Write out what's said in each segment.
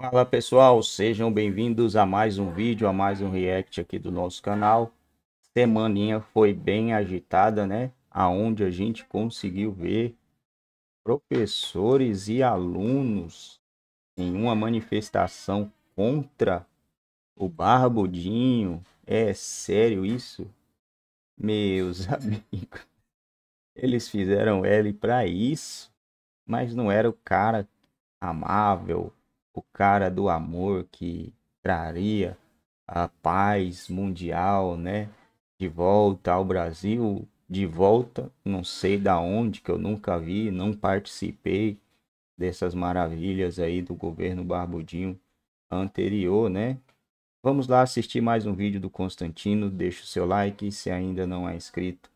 Fala pessoal, sejam bem-vindos a mais um vídeo, a mais um react aqui do nosso canal. Semaninha foi bem agitada, né? Aonde a gente conseguiu ver professores e alunos em uma manifestação contra o Barbudinho. É sério isso? Meus amigos, eles fizeram ele para isso, mas não era o cara amável, o cara do amor que traria a paz mundial, né? De volta ao Brasil, de volta, não sei da onde, que eu nunca vi, não participei dessas maravilhas aí do governo Barbudinho anterior, né? Vamos lá assistir mais um vídeo do Constantino, deixa o seu like, se ainda não é inscrito,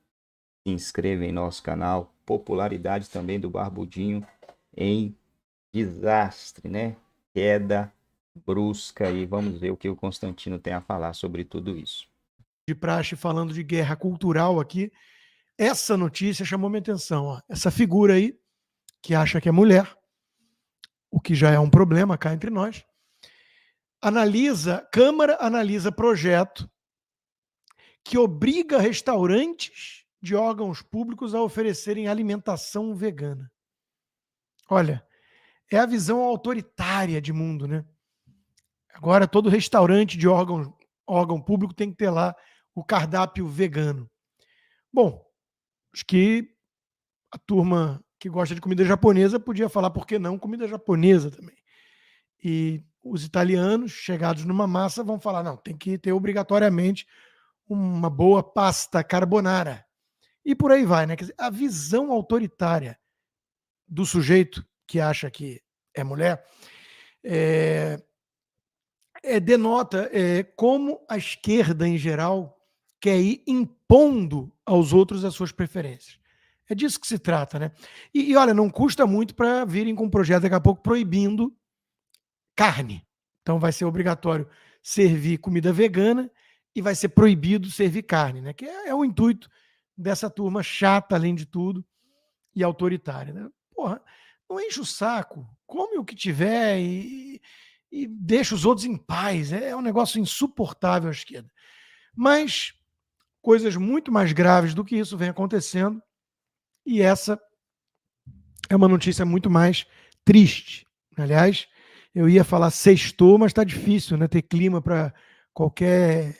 se inscreva em nosso canal. Popularidade também do Barbudinho em desastre, né? queda brusca e vamos ver o que o Constantino tem a falar sobre tudo isso. De praxe, falando de guerra cultural aqui, essa notícia chamou minha atenção. Ó. Essa figura aí, que acha que é mulher, o que já é um problema cá entre nós, analisa, Câmara analisa projeto que obriga restaurantes de órgãos públicos a oferecerem alimentação vegana. Olha, é a visão autoritária de mundo, né? Agora todo restaurante de órgão, órgão público tem que ter lá o cardápio vegano. Bom, acho que a turma que gosta de comida japonesa podia falar por que não comida japonesa também. E os italianos, chegados numa massa, vão falar: não, tem que ter obrigatoriamente uma boa pasta carbonara. E por aí vai, né? Quer dizer, a visão autoritária do sujeito que acha que é mulher, é, é, denota é, como a esquerda, em geral, quer ir impondo aos outros as suas preferências. É disso que se trata, né? E, e olha, não custa muito para virem com um projeto daqui a pouco proibindo carne. Então vai ser obrigatório servir comida vegana e vai ser proibido servir carne, né? Que é, é o intuito dessa turma chata, além de tudo, e autoritária. Né? Porra, não enche o saco come o que tiver e, e deixa os outros em paz. É, é um negócio insuportável à esquerda. Mas coisas muito mais graves do que isso vem acontecendo, e essa é uma notícia muito mais triste. Aliás, eu ia falar sexto mas está difícil né, ter clima para qualquer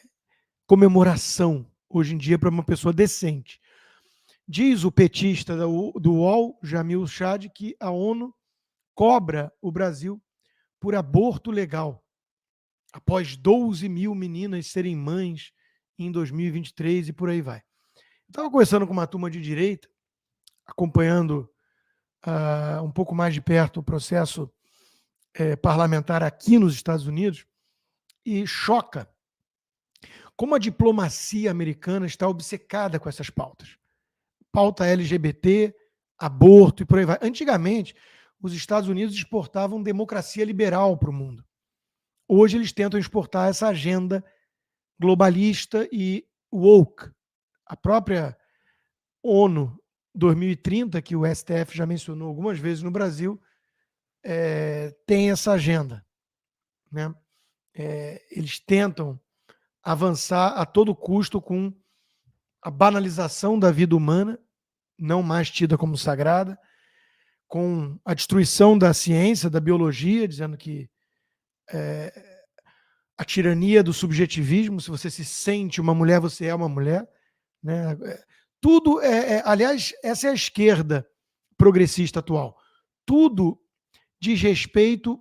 comemoração hoje em dia para uma pessoa decente. Diz o petista do UOL, Jamil Chad, que a ONU cobra o Brasil por aborto legal, após 12 mil meninas serem mães em 2023 e por aí vai. Estava conversando com uma turma de direita, acompanhando uh, um pouco mais de perto o processo eh, parlamentar aqui nos Estados Unidos, e choca como a diplomacia americana está obcecada com essas pautas. Pauta LGBT, aborto e por aí vai. Antigamente, os Estados Unidos exportavam democracia liberal para o mundo. Hoje eles tentam exportar essa agenda globalista e woke. A própria ONU 2030, que o STF já mencionou algumas vezes no Brasil, é, tem essa agenda. Né? É, eles tentam avançar a todo custo com a banalização da vida humana, não mais tida como sagrada, com a destruição da ciência, da biologia, dizendo que é, a tirania do subjetivismo, se você se sente uma mulher, você é uma mulher. Né? É, tudo é, é aliás, essa é a esquerda progressista atual. Tudo diz respeito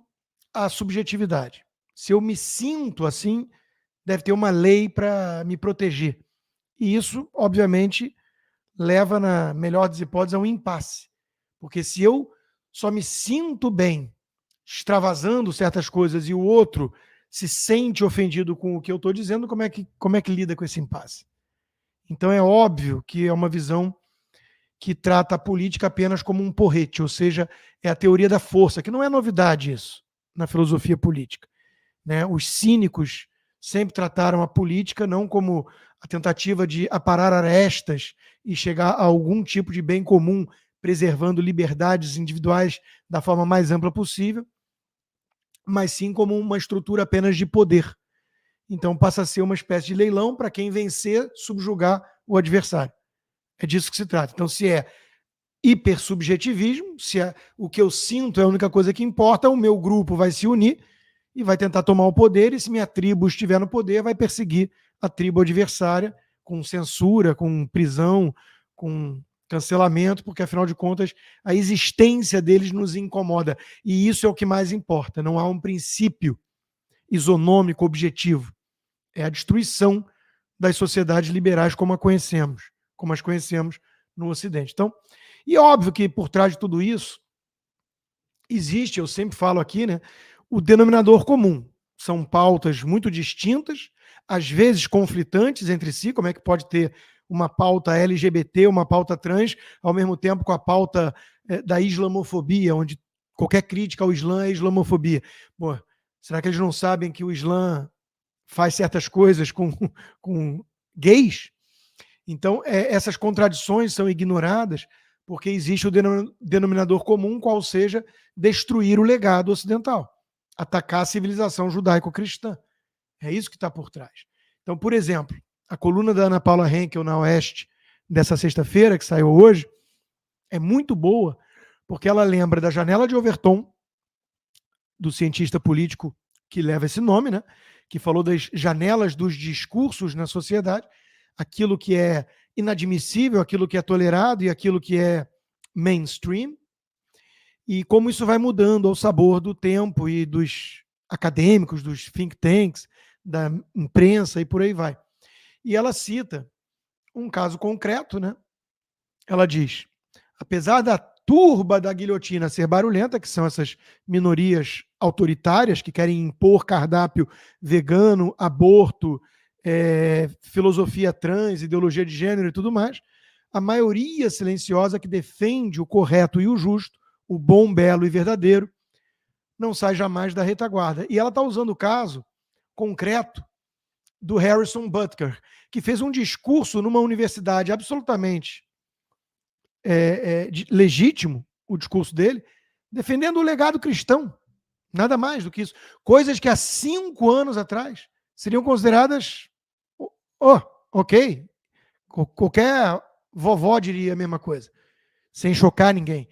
à subjetividade. Se eu me sinto assim, deve ter uma lei para me proteger. E isso, obviamente, leva, na melhor das hipóteses, a um impasse. Porque se eu só me sinto bem extravasando certas coisas e o outro se sente ofendido com o que eu estou dizendo, como é, que, como é que lida com esse impasse? Então é óbvio que é uma visão que trata a política apenas como um porrete, ou seja, é a teoria da força, que não é novidade isso na filosofia política. Né? Os cínicos sempre trataram a política não como a tentativa de aparar arestas e chegar a algum tipo de bem comum preservando liberdades individuais da forma mais ampla possível, mas sim como uma estrutura apenas de poder. Então passa a ser uma espécie de leilão para quem vencer, subjugar o adversário. É disso que se trata. Então, se é hipersubjetivismo, se é, o que eu sinto é a única coisa que importa, o meu grupo vai se unir e vai tentar tomar o poder, e se minha tribo estiver no poder, vai perseguir a tribo adversária com censura, com prisão, com cancelamento, porque afinal de contas a existência deles nos incomoda. E isso é o que mais importa. Não há um princípio isonômico objetivo. É a destruição das sociedades liberais como a conhecemos, como as conhecemos no Ocidente. Então, e é óbvio que por trás de tudo isso existe, eu sempre falo aqui, né, o denominador comum. São pautas muito distintas, às vezes conflitantes entre si, como é que pode ter uma pauta LGBT, uma pauta trans, ao mesmo tempo com a pauta eh, da islamofobia, onde qualquer crítica ao Islã é islamofobia. Pô, será que eles não sabem que o Islã faz certas coisas com, com gays? Então, é, essas contradições são ignoradas porque existe o denominador comum, qual seja destruir o legado ocidental, atacar a civilização judaico-cristã. É isso que está por trás. Então, por exemplo, a coluna da Ana Paula Henkel na Oeste dessa sexta-feira, que saiu hoje, é muito boa, porque ela lembra da janela de Overton, do cientista político que leva esse nome, né? que falou das janelas dos discursos na sociedade, aquilo que é inadmissível, aquilo que é tolerado e aquilo que é mainstream, e como isso vai mudando ao sabor do tempo e dos acadêmicos, dos think tanks, da imprensa e por aí vai. E ela cita um caso concreto, né? Ela diz: apesar da turba da guilhotina ser barulhenta, que são essas minorias autoritárias que querem impor cardápio vegano, aborto, é, filosofia trans, ideologia de gênero e tudo mais, a maioria silenciosa que defende o correto e o justo, o bom, belo e verdadeiro, não sai jamais da retaguarda. E ela está usando o caso concreto do Harrison Butker, que fez um discurso numa universidade absolutamente é, é, legítimo, o discurso dele, defendendo o legado cristão. Nada mais do que isso. Coisas que há cinco anos atrás seriam consideradas. Oh, ok. Qualquer vovó diria a mesma coisa, sem chocar ninguém.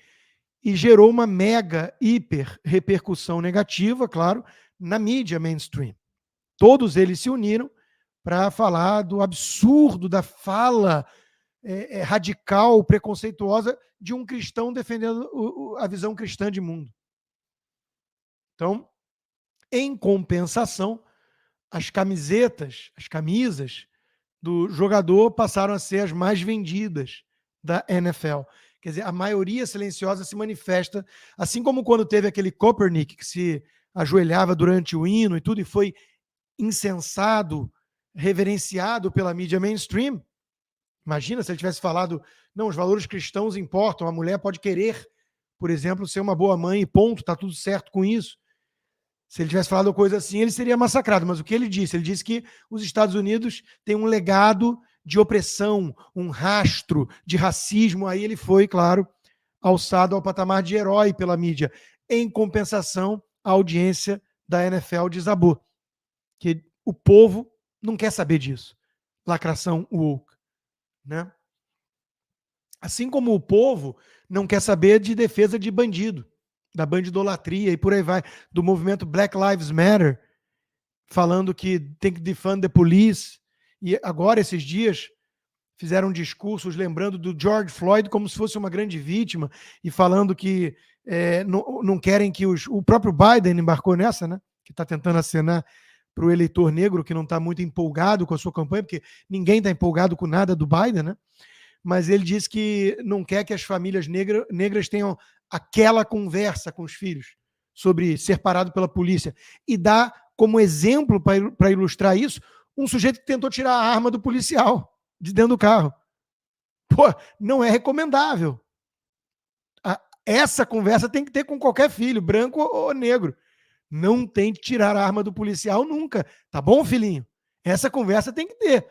E gerou uma mega, hiper repercussão negativa, claro, na mídia mainstream. Todos eles se uniram para falar do absurdo da fala é, é, radical, preconceituosa de um cristão defendendo o, o, a visão cristã de mundo. Então, em compensação, as camisetas, as camisas do jogador passaram a ser as mais vendidas da NFL. Quer dizer, a maioria silenciosa se manifesta, assim como quando teve aquele Copernic que se ajoelhava durante o hino e tudo e foi incensado reverenciado pela mídia mainstream. Imagina se ele tivesse falado, não, os valores cristãos importam, a mulher pode querer, por exemplo, ser uma boa mãe e ponto, tá tudo certo com isso. Se ele tivesse falado coisa assim, ele seria massacrado. Mas o que ele disse? Ele disse que os Estados Unidos têm um legado de opressão, um rastro de racismo. Aí ele foi, claro, alçado ao patamar de herói pela mídia. Em compensação, a audiência da NFL desabou. Que o povo não quer saber disso. Lacração woke, né? Assim como o povo não quer saber de defesa de bandido, da bandidolatria e por aí vai, do movimento Black Lives Matter, falando que tem que defender the police. E agora, esses dias, fizeram discursos lembrando do George Floyd como se fosse uma grande vítima e falando que é, não, não, querem que os. O próprio Biden embarcou nessa, né? Que está tentando acenar para o eleitor negro que não está muito empolgado com a sua campanha, porque ninguém está empolgado com nada do Biden, né? Mas ele disse que não quer que as famílias negra, negras tenham aquela conversa com os filhos sobre ser parado pela polícia. E dá como exemplo para ilustrar isso um sujeito que tentou tirar a arma do policial de dentro do carro. Pô, não é recomendável. Essa conversa tem que ter com qualquer filho, branco ou negro não tem que tirar a arma do policial nunca, tá bom, filhinho? Essa conversa tem que ter.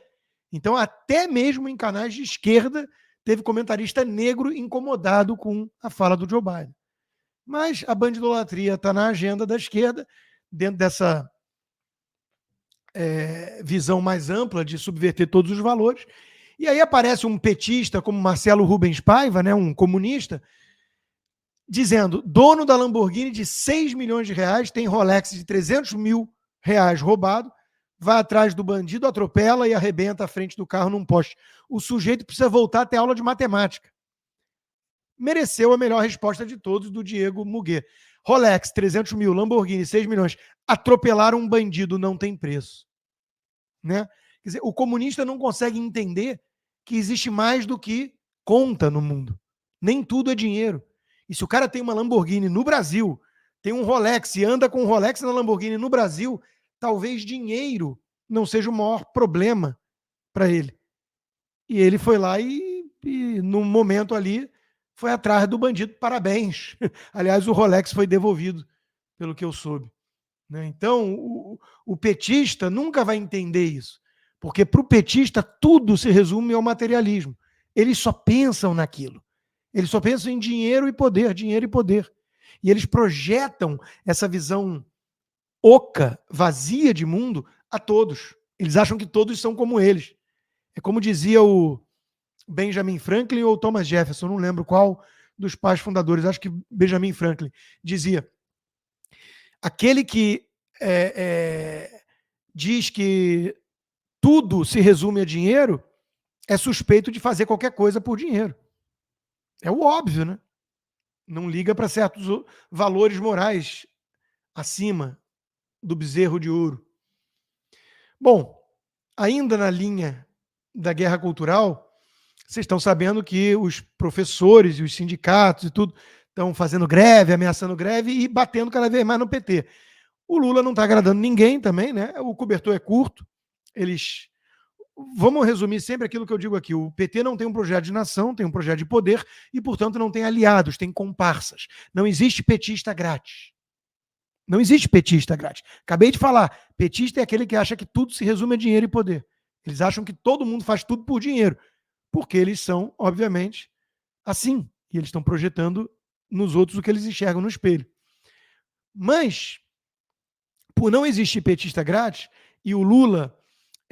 Então, até mesmo em canais de esquerda, teve comentarista negro incomodado com a fala do Joe Biden. Mas a bandidolatria está na agenda da esquerda, dentro dessa é, visão mais ampla de subverter todos os valores. E aí aparece um petista como Marcelo Rubens Paiva, né, um comunista, dizendo: dono da Lamborghini de 6 milhões de reais, tem Rolex de 300 mil reais roubado, vai atrás do bandido, atropela e arrebenta a frente do carro num poste. O sujeito precisa voltar até aula de matemática. Mereceu a melhor resposta de todos do Diego Muguet. Rolex, 300 mil, Lamborghini, 6 milhões. Atropelar um bandido não tem preço. Né? Quer dizer, o comunista não consegue entender que existe mais do que conta no mundo. Nem tudo é dinheiro. E se o cara tem uma Lamborghini no Brasil, tem um Rolex e anda com um Rolex na Lamborghini no Brasil, talvez dinheiro não seja o maior problema para ele. E ele foi lá e, e, num momento ali, foi atrás do bandido. Parabéns. Aliás, o Rolex foi devolvido, pelo que eu soube. Né? Então, o, o petista nunca vai entender isso. Porque para o petista, tudo se resume ao materialismo. Eles só pensam naquilo. Eles só pensam em dinheiro e poder, dinheiro e poder. E eles projetam essa visão oca, vazia de mundo a todos. Eles acham que todos são como eles. É como dizia o Benjamin Franklin ou Thomas Jefferson, não lembro qual dos pais fundadores, acho que Benjamin Franklin, dizia: aquele que é, é, diz que tudo se resume a dinheiro é suspeito de fazer qualquer coisa por dinheiro. É o óbvio, né? Não liga para certos valores morais acima do bezerro de ouro. Bom, ainda na linha da guerra cultural, vocês estão sabendo que os professores e os sindicatos e tudo estão fazendo greve, ameaçando greve e batendo cada vez mais no PT. O Lula não está agradando ninguém também, né? O cobertor é curto, eles vamos resumir sempre aquilo que eu digo aqui: o PT não tem um projeto de nação, tem um projeto de poder e, portanto, não tem aliados, tem comparsas. Não existe petista grátis. Não existe petista grátis. Acabei de falar: petista é aquele que acha que tudo se resume a dinheiro e poder. Eles acham que todo mundo faz tudo por dinheiro, porque eles são, obviamente, assim. E eles estão projetando nos outros o que eles enxergam no espelho. Mas, por não existir petista grátis, e o Lula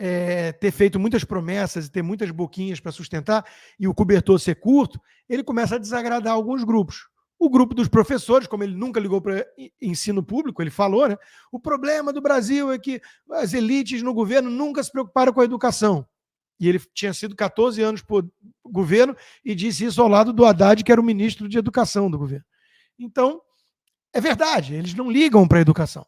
é, ter feito muitas promessas e ter muitas boquinhas para sustentar e o cobertor ser curto, ele começa a desagradar alguns grupos. O grupo dos professores, como ele nunca ligou para ensino público, ele falou, né? O problema do Brasil é que as elites no governo nunca se preocuparam com a educação. E ele tinha sido 14 anos por governo e disse isso ao lado do Haddad, que era o ministro de educação do governo. Então, é verdade, eles não ligam para a educação.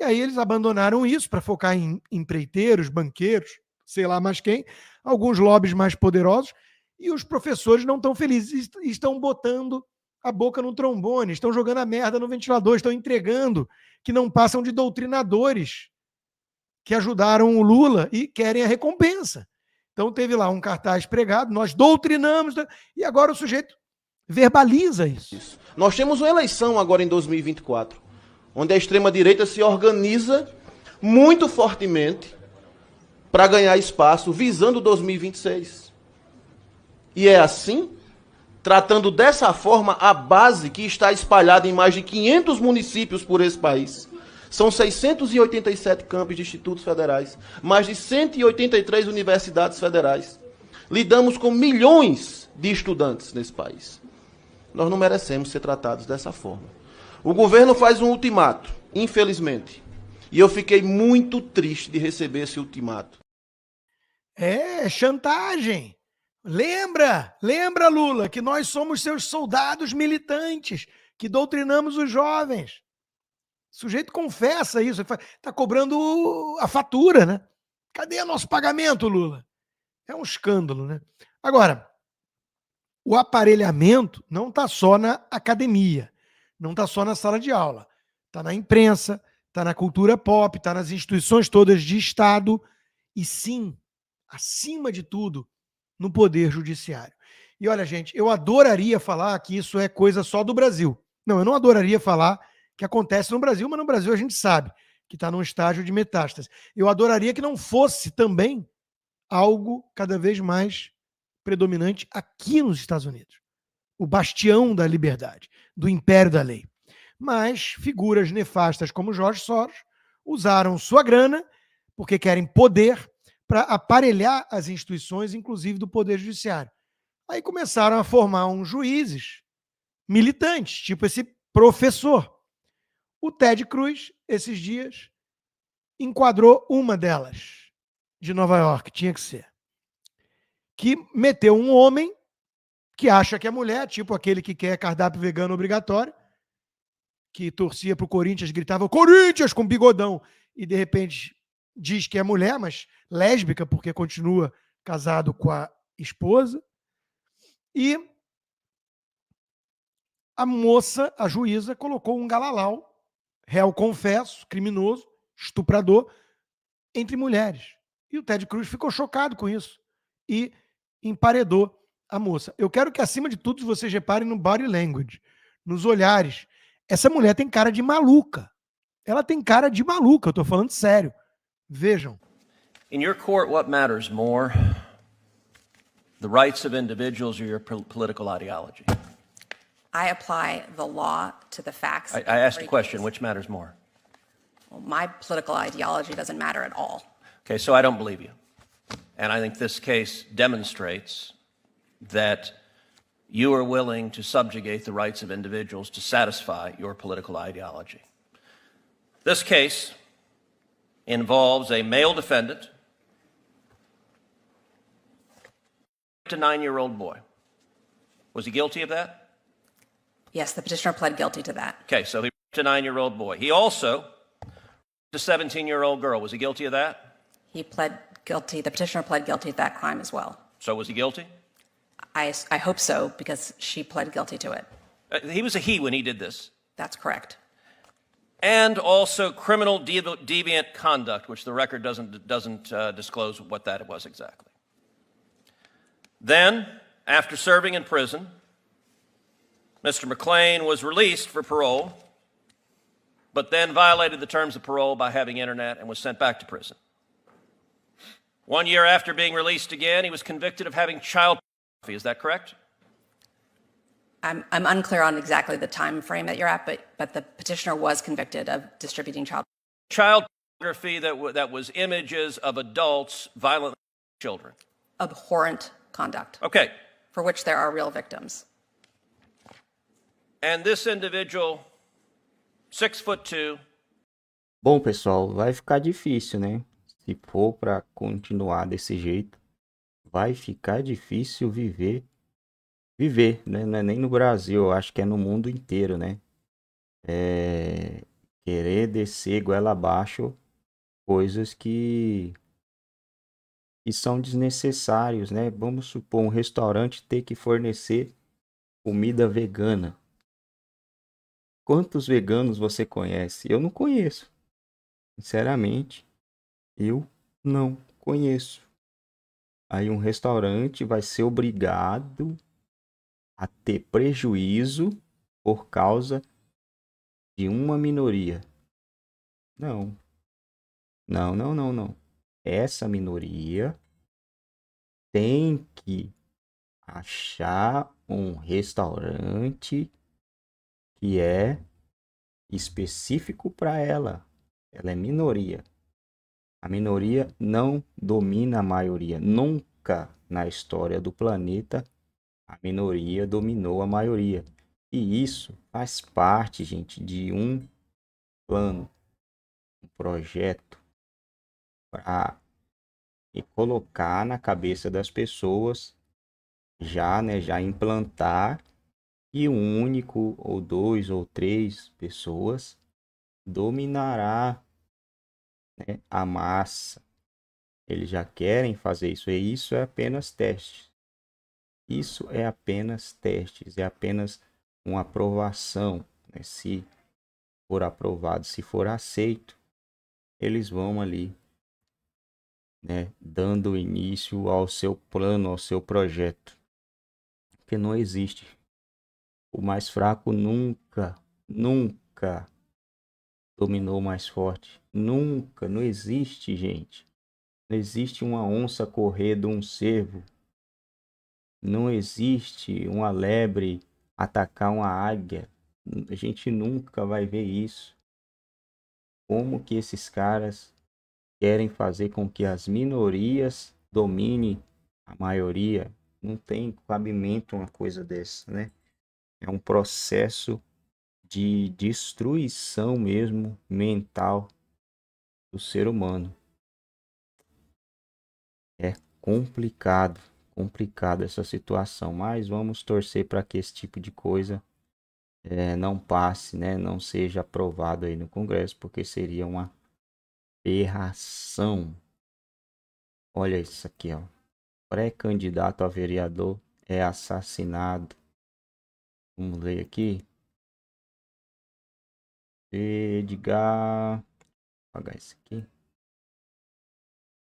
E aí eles abandonaram isso para focar em empreiteiros, banqueiros, sei lá mais quem, alguns lobbies mais poderosos, e os professores não estão felizes, estão botando a boca no trombone, estão jogando a merda no ventilador, estão entregando que não passam de doutrinadores que ajudaram o Lula e querem a recompensa. Então teve lá um cartaz pregado, nós doutrinamos, né, e agora o sujeito verbaliza isso. isso. Nós temos uma eleição agora em 2024 onde a extrema-direita se organiza muito fortemente para ganhar espaço visando 2026. E é assim, tratando dessa forma a base que está espalhada em mais de 500 municípios por esse país. São 687 campos de institutos federais, mais de 183 universidades federais. Lidamos com milhões de estudantes nesse país. Nós não merecemos ser tratados dessa forma. O governo faz um ultimato, infelizmente. E eu fiquei muito triste de receber esse ultimato. É, chantagem. Lembra, lembra, Lula, que nós somos seus soldados militantes, que doutrinamos os jovens. O sujeito confessa isso, está cobrando a fatura, né? Cadê nosso pagamento, Lula? É um escândalo, né? Agora, o aparelhamento não está só na academia. Não está só na sala de aula, está na imprensa, está na cultura pop, está nas instituições todas de Estado e sim, acima de tudo, no poder judiciário. E olha, gente, eu adoraria falar que isso é coisa só do Brasil. Não, eu não adoraria falar que acontece no Brasil, mas no Brasil a gente sabe que está num estágio de metástase. Eu adoraria que não fosse também algo cada vez mais predominante aqui nos Estados Unidos o bastião da liberdade, do império da lei. Mas figuras nefastas como Jorge Soros usaram sua grana, porque querem poder, para aparelhar as instituições, inclusive do Poder Judiciário. Aí começaram a formar uns juízes militantes, tipo esse professor. O Ted Cruz, esses dias, enquadrou uma delas, de Nova York, tinha que ser, que meteu um homem que acha que é mulher, tipo aquele que quer cardápio vegano obrigatório, que torcia para o Corinthians, gritava Corinthians com bigodão, e de repente diz que é mulher, mas lésbica, porque continua casado com a esposa. E a moça, a juíza, colocou um galalau, réu confesso, criminoso, estuprador, entre mulheres. E o Ted Cruz ficou chocado com isso e emparedou a moça. Eu quero que, acima de tudo, vocês reparem no body language, nos olhares. Essa mulher tem cara de maluca. Ela tem cara de maluca, eu tô falando sério. Vejam. In your court, what matters more? The rights of individuals or your political ideology? I apply the law to the facts. I, I asked a question, which matters more? Well, my political ideology doesn't matter at all. Okay, so I don't believe you. And I think this case demonstrates that you are willing to subjugate the rights of individuals to satisfy your political ideology. This case involves a male defendant, a nine year old boy. Was he guilty of that? Yes, the petitioner pled guilty to that. Okay, so he raped a nine year old boy. He also raped a 17 year old girl. Was he guilty of that? He pled guilty. The petitioner pled guilty to that crime as well. So was he guilty? I, I hope so, because she pled guilty to it. Uh, he was a he when he did this. That's correct. And also criminal deviant conduct, which the record doesn't, doesn't uh, disclose what that was exactly. Then, after serving in prison, Mr. McLean was released for parole, but then violated the terms of parole by having internet and was sent back to prison. One year after being released again, he was convicted of having child is that correct? I'm, I'm unclear on exactly the time frame that you're at, but, but the petitioner was convicted of distributing child child pornography that, that was images of adults violently children. Abhorrent conduct. Okay. For which there are real victims. And this individual, six foot two. Bom, pessoal, vai ficar difícil, né? Se for para continuar desse jeito. vai ficar difícil viver viver, né? É nem no Brasil, acho que é no mundo inteiro, né? É... querer descer goela abaixo coisas que que são desnecessários, né? Vamos supor um restaurante ter que fornecer comida vegana. Quantos veganos você conhece? Eu não conheço. Sinceramente, eu não conheço aí um restaurante vai ser obrigado a ter prejuízo por causa de uma minoria. Não. Não, não, não, não. Essa minoria tem que achar um restaurante que é específico para ela. Ela é minoria. A minoria não domina a maioria. Nunca na história do planeta a minoria dominou a maioria. E isso faz parte, gente, de um plano, um projeto para colocar na cabeça das pessoas já, né, já implantar e um único ou dois ou três pessoas dominará né, a massa. Eles já querem fazer isso. E isso é apenas testes. Isso é apenas testes. É apenas uma aprovação. Né? Se for aprovado, se for aceito, eles vão ali né, dando início ao seu plano, ao seu projeto. Porque não existe. O mais fraco nunca, nunca dominou o mais forte. Nunca, não existe, gente. Não existe uma onça correr de um cervo. Não existe uma lebre atacar uma águia. A gente nunca vai ver isso. Como que esses caras querem fazer com que as minorias dominem a maioria? Não tem cabimento uma coisa dessa, né? É um processo de destruição mesmo mental o ser humano. É complicado, complicado essa situação, mas vamos torcer para que esse tipo de coisa é, não passe, né? não seja aprovado aí no Congresso, porque seria uma aberração. Olha isso aqui, ó. Pré-candidato a vereador é assassinado. Vamos ler aqui. Edgar apagar isso aqui.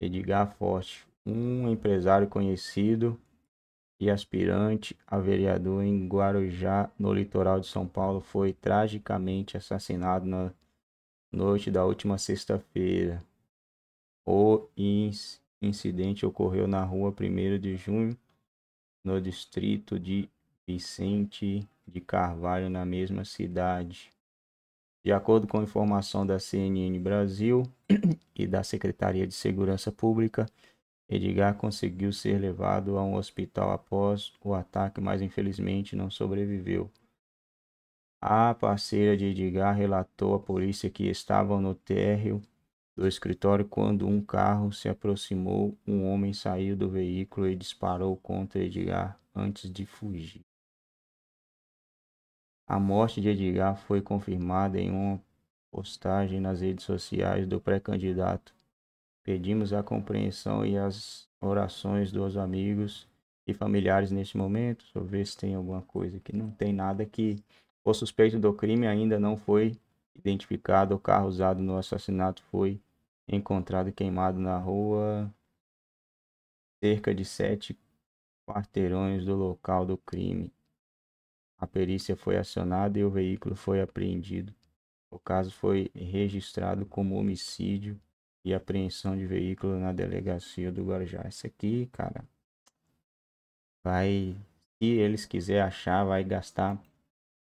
Edgar Forte, um empresário conhecido e aspirante a vereador em Guarujá, no litoral de São Paulo, foi tragicamente assassinado na noite da última sexta-feira. O incidente ocorreu na rua 1 de junho, no distrito de Vicente de Carvalho, na mesma cidade. De acordo com informação da CNN Brasil e da Secretaria de Segurança Pública, Edgar conseguiu ser levado a um hospital após o ataque, mas infelizmente não sobreviveu. A parceira de Edgar relatou à polícia que estavam no térreo do escritório quando um carro se aproximou, um homem saiu do veículo e disparou contra Edgar antes de fugir. A morte de Edgar foi confirmada em uma postagem nas redes sociais do pré-candidato. Pedimos a compreensão e as orações dos amigos e familiares neste momento. Deixa eu ver se tem alguma coisa aqui. Não tem nada que o suspeito do crime ainda não foi identificado. O carro usado no assassinato foi encontrado queimado na rua, cerca de sete quarteirões do local do crime. A perícia foi acionada e o veículo foi apreendido. O caso foi registrado como homicídio e apreensão de veículo na delegacia do Guarujá. Isso aqui, cara, vai. Se eles quiserem achar, vai gastar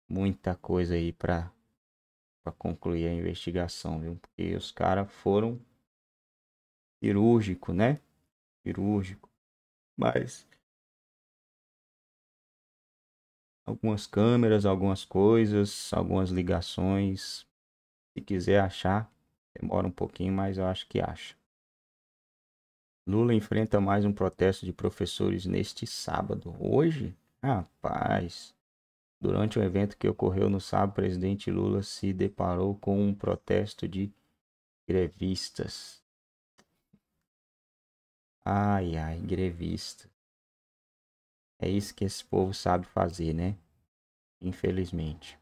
muita coisa aí para para concluir a investigação, viu? Porque os caras foram cirúrgico, né? Cirúrgico. Mas algumas câmeras, algumas coisas, algumas ligações. Se quiser achar, demora um pouquinho, mas eu acho que acha. Lula enfrenta mais um protesto de professores neste sábado. Hoje? Rapaz. Durante um evento que ocorreu no sábado, o presidente Lula se deparou com um protesto de grevistas. Ai, ai, grevista. É isso que esse povo sabe fazer, né? Infelizmente.